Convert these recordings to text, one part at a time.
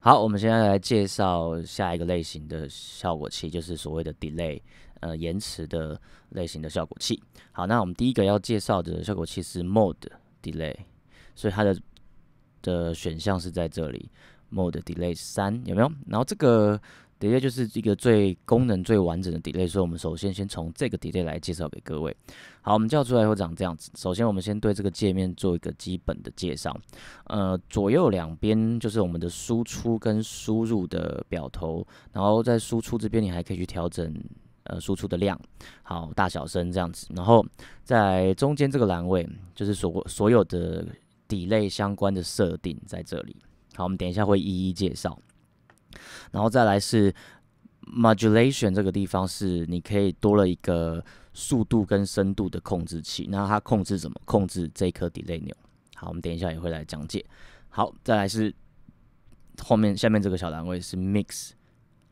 好，我们现在来介绍下一个类型的效果器，就是所谓的 delay，呃，延迟的类型的效果器。好，那我们第一个要介绍的效果器是 Mode Delay，所以它的的选项是在这里 Mode Delay 三，有没有？然后这个。底下就是一个最功能最完整的底类，所以我们首先先从这个底类来介绍给各位。好，我们叫出来会长这样子。首先，我们先对这个界面做一个基本的介绍。呃，左右两边就是我们的输出跟输入的表头，然后在输出这边你还可以去调整呃输出的量，好大小声这样子。然后在中间这个栏位就是所所有的底类相关的设定在这里。好，我们等一下会一一介绍。然后再来是 modulation 这个地方是你可以多了一个速度跟深度的控制器，那它控制怎么控制这颗 delay 牛？好，我们等一下也会来讲解。好，再来是后面下面这个小单位是 mix，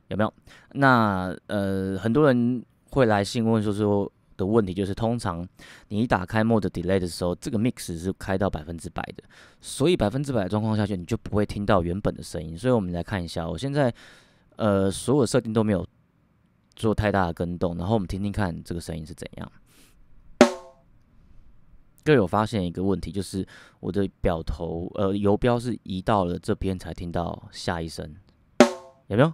有没有？那呃，很多人会来信问就是说。的问题就是，通常你一打开 Mode Delay 的时候，这个 Mix 是开到百分之百的，所以百分之百的状况下去，你就不会听到原本的声音。所以我们来看一下，我现在呃，所有设定都没有做太大的跟动，然后我们听听看这个声音是怎样。各位有发现一个问题，就是我的表头呃游标是移到了这边才听到下一声，有没有？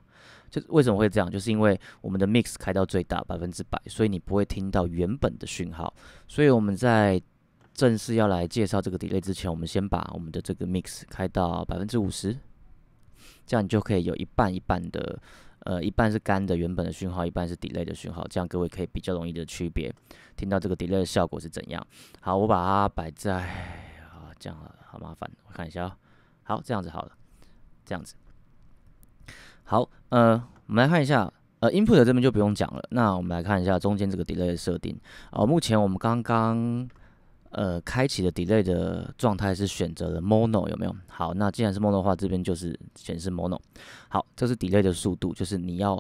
就为什么会这样？就是因为我们的 mix 开到最大百分之百，所以你不会听到原本的讯号。所以我们在正式要来介绍这个 delay 之前，我们先把我们的这个 mix 开到百分之五十，这样你就可以有一半一半的，呃，一半是干的原本的讯号，一半是 delay 的讯号，这样各位可以比较容易的区别听到这个 delay 的效果是怎样。好，我把它摆在，啊，这样好麻烦，我看一下，好，这样子好了，这样子。好，呃，我们来看一下，呃，input 这边就不用讲了。那我们来看一下中间这个 delay 的设定。呃，目前我们刚刚，呃，开启的 delay 的状态是选择了 mono 有没有？好，那既然是 mono 的话，这边就是显示 mono。好，这是 delay 的速度，就是你要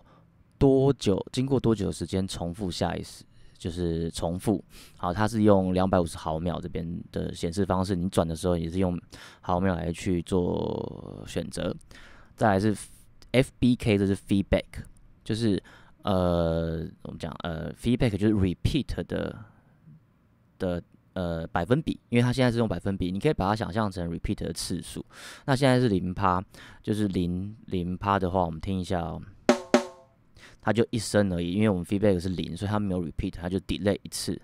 多久，经过多久时间重复下一次，就是重复。好，它是用两百五十毫秒这边的显示方式，你转的时候也是用毫秒来去做选择。再来是。F B K 这是 feedback，就是呃我们讲呃 feedback 就是 repeat 的的呃百分比，因为它现在是用百分比，你可以把它想象成 repeat 的次数。那现在是零趴，就是零零趴的话，我们听一下哦，它就一声而已，因为我们 feedback 是零，所以它没有 repeat，它就 delay 一次，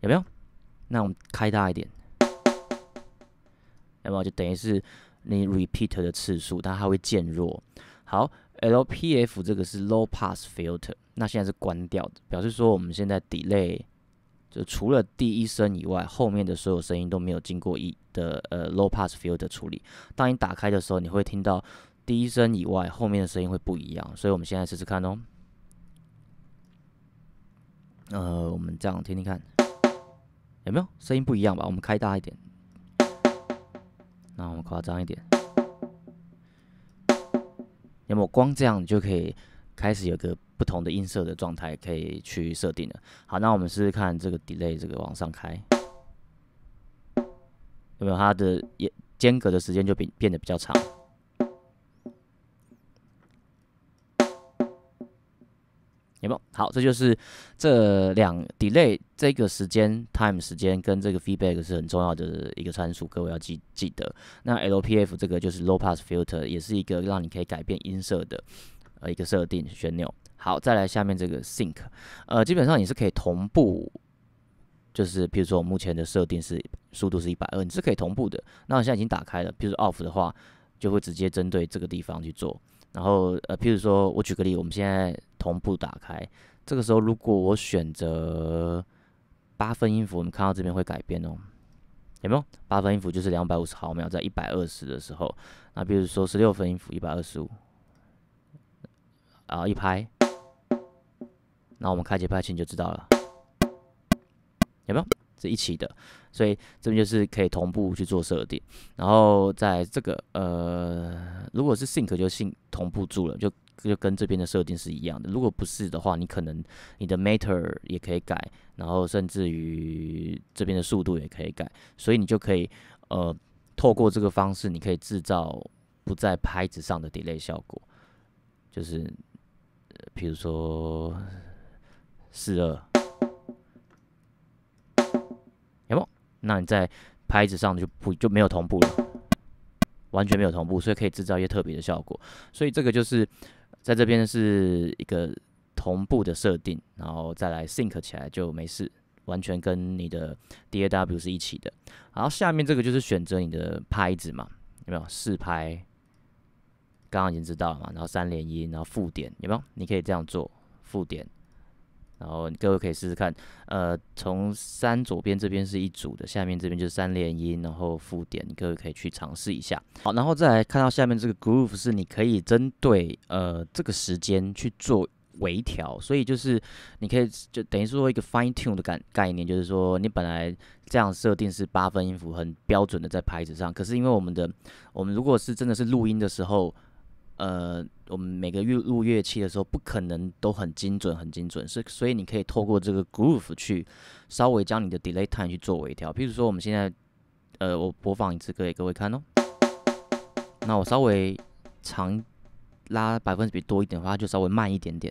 有没有？那我们开大一点，没有？就等于是。你 r e p e a t 的次数，它还会减弱。好，LPF 这个是 low pass filter，那现在是关掉的，表示说我们现在 delay 就除了第一声以外，后面的所有声音都没有经过一的呃 low pass filter 处理。当你打开的时候，你会听到第一声以外后面的声音会不一样。所以我们现在试试看哦。呃，我们这样听，听看有没有声音不一样吧？我们开大一点。那我们夸张一点，有么光这样就可以开始有个不同的音色的状态可以去设定的？好，那我们试试看这个 delay 这个往上开，有没有它的也间隔的时间就变变得比较长？有没有？好，这就是这两 delay。这个时间 time 时间跟这个 feedback 是很重要的一个参数，各位要记记得。那 LPF 这个就是 low pass filter，也是一个让你可以改变音色的呃一个设定旋钮。好，再来下面这个 sync，呃，基本上你是可以同步，就是比如说我目前的设定是速度是一百二，你是可以同步的。那我现在已经打开了，譬如 off 的话，就会直接针对这个地方去做。然后呃，譬如说我举个例，我们现在同步打开，这个时候如果我选择八分音符，我们看到这边会改变哦，有没有？八分音符就是两百五十毫秒，在一百二十的时候，那比如说十六分音符一百二十五，然后一拍，那我们开节拍器就知道了，有没有？这一起的，所以这边就是可以同步去做设定，然后在这个呃，如果是 sync 就 sync 同步住了就。就跟这边的设定是一样的。如果不是的话，你可能你的 meter 也可以改，然后甚至于这边的速度也可以改，所以你就可以呃，透过这个方式，你可以制造不在拍子上的 delay 效果，就是比如说四二，有吗？那你在拍子上就不就没有同步了，完全没有同步，所以可以制造一些特别的效果。所以这个就是。在这边是一个同步的设定，然后再来 sync 起来就没事，完全跟你的 D A W 是一起的。然后下面这个就是选择你的拍子嘛，有没有四拍？刚刚已经知道了嘛，然后三连音，然后附点，有没有？你可以这样做，附点。然后各位可以试试看，呃，从三左边这边是一组的，下面这边就是三连音，然后附点，各位可以去尝试一下。好，然后再来看到下面这个 groove，是你可以针对呃这个时间去做微调，所以就是你可以就等于是说一个 fine tune 的概概念，就是说你本来这样设定是八分音符很标准的在拍子上，可是因为我们的我们如果是真的是录音的时候。呃，我们每个月录乐器的时候，不可能都很精准，很精准是，所以你可以透过这个 groove 去稍微将你的 delay time 去做微调。譬如说，我们现在，呃，我播放一次歌给各位看哦。那我稍微长拉百分比多一点的话，就稍微慢一点点，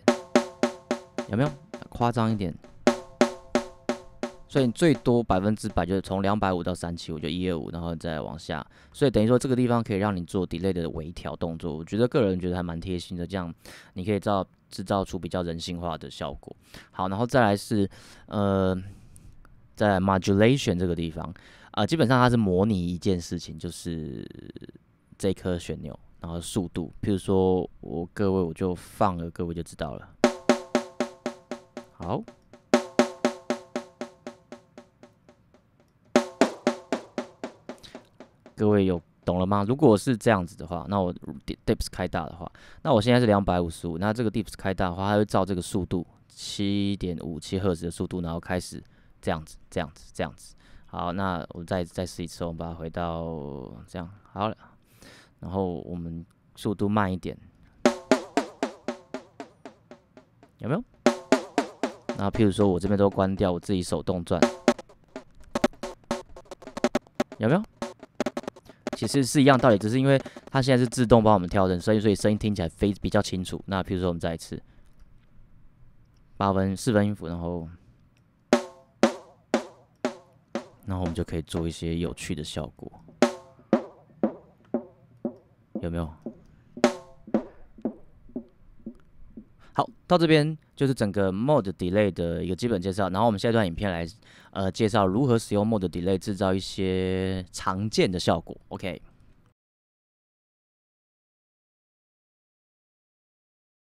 有没有夸张一点？所以最多百分之百就是从两百五到三七五，就一二五，然后再往下。所以等于说这个地方可以让你做 delay 的微调动作，我觉得个人觉得还蛮贴心的，这样你可以造制造出比较人性化的效果。好，然后再来是呃，在 modulation 这个地方啊，基本上它是模拟一件事情，就是这颗旋钮，然后速度。譬如说我各位，我就放了，各位就知道了。好。各位有懂了吗？如果是这样子的话，那我 dips 开大的话，那我现在是两百五十五，那这个 dips 开大的话，它会照这个速度，七点五七赫兹的速度，然后开始这样子，这样子，这样子。好，那我们再再试一次，我们把它回到这样好了。然后我们速度慢一点，有没有？那譬如说我这边都关掉，我自己手动转，有没有？其实是一样道理，只是因为它现在是自动帮我们调整声音，所以声音听起来非比较清楚。那比如说我们再一次八分四分音符，然后，然后我们就可以做一些有趣的效果，有没有？好，到这边就是整个 mode delay 的一个基本介绍，然后我们下一段影片来，呃，介绍如何使用 mode delay 制造一些常见的效果。OK。